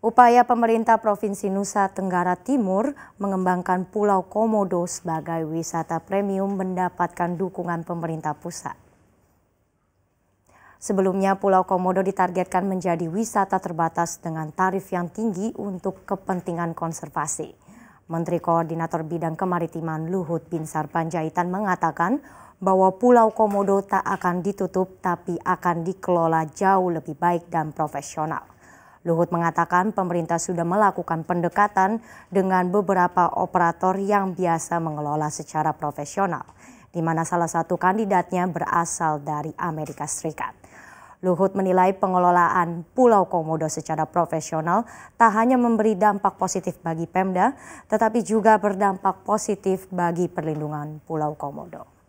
Upaya pemerintah Provinsi Nusa Tenggara Timur mengembangkan Pulau Komodo sebagai wisata premium mendapatkan dukungan pemerintah pusat. Sebelumnya, Pulau Komodo ditargetkan menjadi wisata terbatas dengan tarif yang tinggi untuk kepentingan konservasi. Menteri Koordinator Bidang Kemaritiman Luhut Binsar Panjaitan mengatakan bahwa Pulau Komodo tak akan ditutup tapi akan dikelola jauh lebih baik dan profesional. Luhut mengatakan pemerintah sudah melakukan pendekatan dengan beberapa operator yang biasa mengelola secara profesional, di mana salah satu kandidatnya berasal dari Amerika Serikat. Luhut menilai pengelolaan Pulau Komodo secara profesional tak hanya memberi dampak positif bagi Pemda, tetapi juga berdampak positif bagi perlindungan Pulau Komodo.